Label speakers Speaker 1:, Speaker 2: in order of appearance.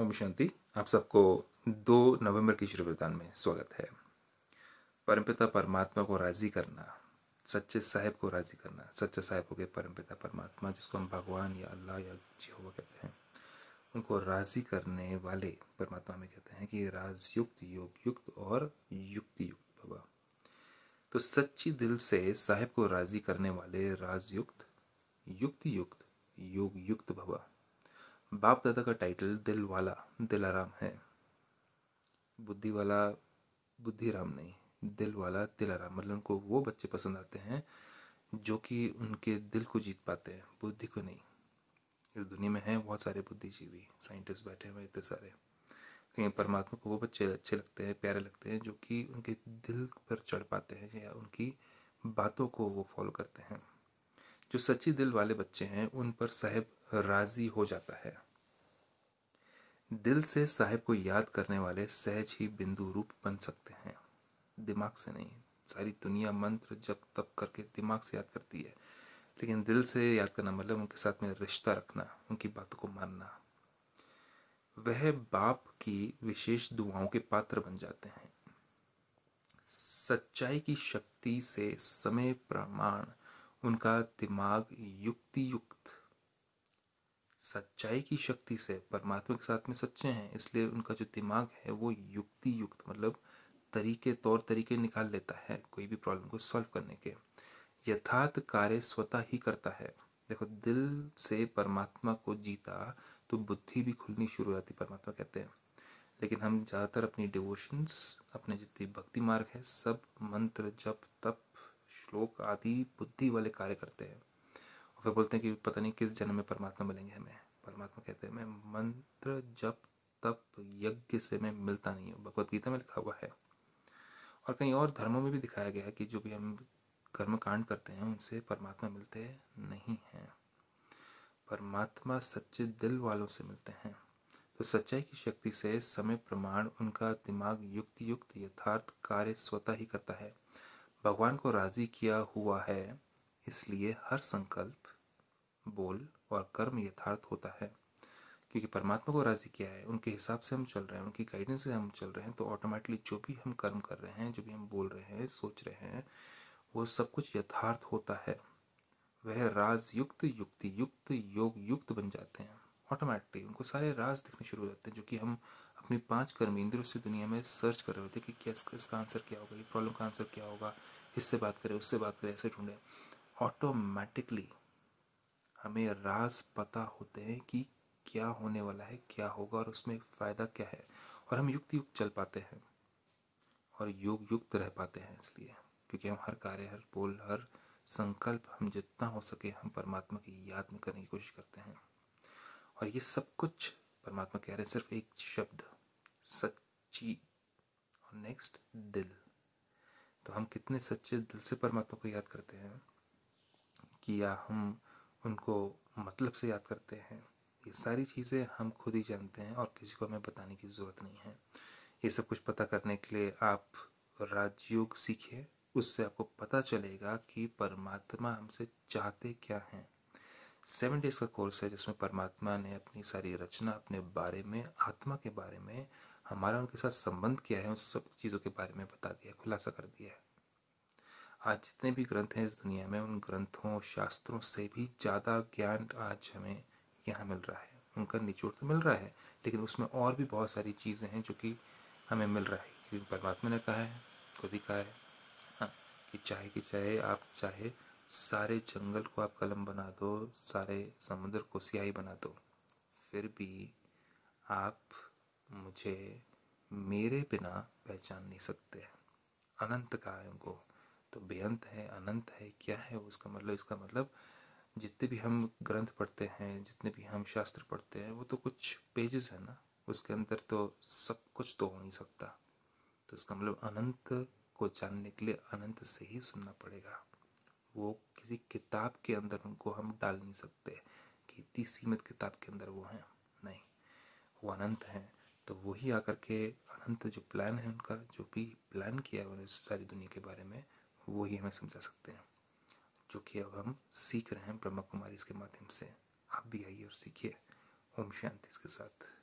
Speaker 1: ओम शांति आप सबको दो नवंबर की श्रीवदान में स्वागत है परमपिता परमात्मा को राज़ी करना सच्चे साहेब को राज़ी करना सच्चे साहेब हो गए परमपिता परमात्मा जिसको हम भगवान या अल्लाह या जिहोवा कहते हैं उनको राज़ी करने वाले परमात्मा में कहते हैं कि राजयुक्त योग युक्त और युक्ति युक्त बाबा तो सच्ची दिल से साहेब को राज़ी करने वाले राजयुक्त युक्ति युक्त योग युक्त भवा बाप दादा का टाइटल दिल वाला दिलाराम है बुद्धि वाला बुद्धि राम नहीं दिल वाला दिलाराम मतलब उनको वो बच्चे पसंद आते हैं जो कि उनके दिल को जीत पाते हैं बुद्धि को नहीं इस दुनिया में हैं बहुत सारे बुद्धिजीवी साइंटिस्ट बैठे हुए इतने सारे लेकिन परमात्मा को वो बच्चे अच्छे लगते हैं प्यारे लगते हैं जो कि उनके दिल पर चढ़ पाते हैं या उनकी बातों को वो फॉलो करते हैं जो सच्ची दिल वाले बच्चे हैं उन पर साहेब राज़ी हो जाता है दिल से साहेब को याद करने वाले सहज ही बिंदु रूप बन सकते हैं दिमाग से नहीं सारी दुनिया मंत्र जप तप करके दिमाग से याद करती है लेकिन दिल से याद करना मतलब उनके साथ में रिश्ता रखना उनकी बातों को मानना वह बाप की विशेष दुआओं के पात्र बन जाते हैं सच्चाई की शक्ति से समय प्रमाण उनका दिमाग युक्ति युक्त सच्चाई की शक्ति से परमात्मा के साथ में सच्चे हैं इसलिए उनका जो दिमाग है वो युक्ति युक्त मतलब तरीके तौर तरीके निकाल लेता है कोई भी प्रॉब्लम को सॉल्व करने के यथार्थ कार्य स्वतः ही करता है देखो दिल से परमात्मा को जीता तो बुद्धि भी खुलनी शुरू हो जाती परमात्मा कहते हैं लेकिन हम ज़्यादातर अपनी डिवोशंस अपने जितने भक्ति मार्ग है सब मंत्र जप तप श्लोक आदि बुद्धि वाले कार्य करते हैं और फिर बोलते हैं कि पता नहीं किस जन्म में परमात्मा मिलेंगे हमें परमात्मा कहते हैं मैं मंत्र जप तप यज्ञ से मैं मिलता नहीं हूँ भगवत गीता में लिखा हुआ है और कहीं और धर्मों में भी दिखाया गया है कि जो भी हम कर्म कांड करते हैं उनसे परमात्मा मिलते नहीं हैं परमात्मा सच्चे दिल वालों से मिलते हैं तो सच्चाई की शक्ति से समय प्रमाण उनका दिमाग युक्ति युक्त यथार्थ कार्य स्वतः ही करता है भगवान को राजी किया हुआ है इसलिए हर संकल्प बोल और कर्म यथार्थ होता है क्योंकि परमात्मा को राज़ी किया है उनके हिसाब से हम चल रहे हैं उनकी गाइडेंस से हम चल रहे हैं तो ऑटोमेटिकली जो भी हम कर्म कर रहे हैं जो भी हम बोल रहे हैं सोच रहे हैं वो सब कुछ यथार्थ होता है वह राजयुक्त युक्त युक्ति युक्त योग युक्त बन जाते हैं ऑटोमेटिकली उनको सारे राज दिखने शुरू हो जाते हैं जो कि हम अपनी पांच कर्म इंद्रियों से दुनिया में सर्च कर रहे होते हैं कि क्या इसका आंसर क्या होगा ये प्रॉब्लम का आंसर क्या होगा इससे बात करें उससे बात करें ऐसे ढूंढें ऑटोमेटिकली हमें राज पता होते हैं कि क्या होने वाला है क्या होगा और उसमें फ़ायदा क्या है और हम युक्त युक्त चल पाते हैं और योग युक्त रह पाते हैं इसलिए क्योंकि हम हर कार्य हर बोल हर संकल्प हम जितना हो सके हम परमात्मा की याद में करने की कोशिश करते हैं और ये सब कुछ परमात्मा कह रहे हैं सिर्फ एक शब्द सच्ची और नेक्स्ट दिल तो हम कितने सच्चे दिल से परमात्मा को याद करते हैं कि या हम उनको मतलब से याद करते हैं ये सारी चीज़ें हम खुद ही जानते हैं और किसी को हमें बताने की ज़रूरत नहीं है ये सब कुछ पता करने के लिए आप राजयोग सीखिए उससे आपको पता चलेगा कि परमात्मा हमसे चाहते क्या हैं सेवन डेज का कोर्स है जिसमें परमात्मा ने अपनी सारी रचना अपने बारे में आत्मा के बारे में हमारा उनके साथ संबंध किया है उन सब चीज़ों के बारे में बता दिया खुलासा कर दिया है आज जितने भी ग्रंथ हैं इस दुनिया में उन ग्रंथों शास्त्रों से भी ज़्यादा ज्ञान आज हमें यहाँ मिल रहा है उनका निचोड़ तो मिल रहा है लेकिन उसमें और भी बहुत सारी चीज़ें हैं जो कि हमें मिल रहा है क्योंकि परमात्मा ने कहा है खुद ही कहा है हाँ कि चाहे कि चाहे आप चाहे सारे जंगल को आप कलम बना दो सारे समुद्र को स्याही बना दो फिर भी आप मुझे मेरे बिना पहचान नहीं सकते अनंत का है उनको तो बेअंत है अनंत है क्या है उसका मतलब इसका मतलब जितने भी हम ग्रंथ पढ़ते हैं जितने भी हम शास्त्र पढ़ते हैं वो तो कुछ पेजेस है ना उसके अंदर तो सब कुछ तो हो नहीं सकता तो इसका मतलब अनंत को जानने के लिए अनंत से ही सुनना पड़ेगा वो किसी किताब के अंदर उनको हम डाल नहीं सकते कि इतनी सीमित किताब के अंदर वो हैं नहीं वो अनंत हैं तो वही आकर के अनंत जो प्लान है उनका जो भी प्लान किया है उन्होंने सारी दुनिया के बारे में वो ही हमें समझा सकते हैं जो कि अब हम सीख रहे हैं ब्रह्मा कुमारी इसके माध्यम से आप भी आइए और सीखिए ओम शांति इसके साथ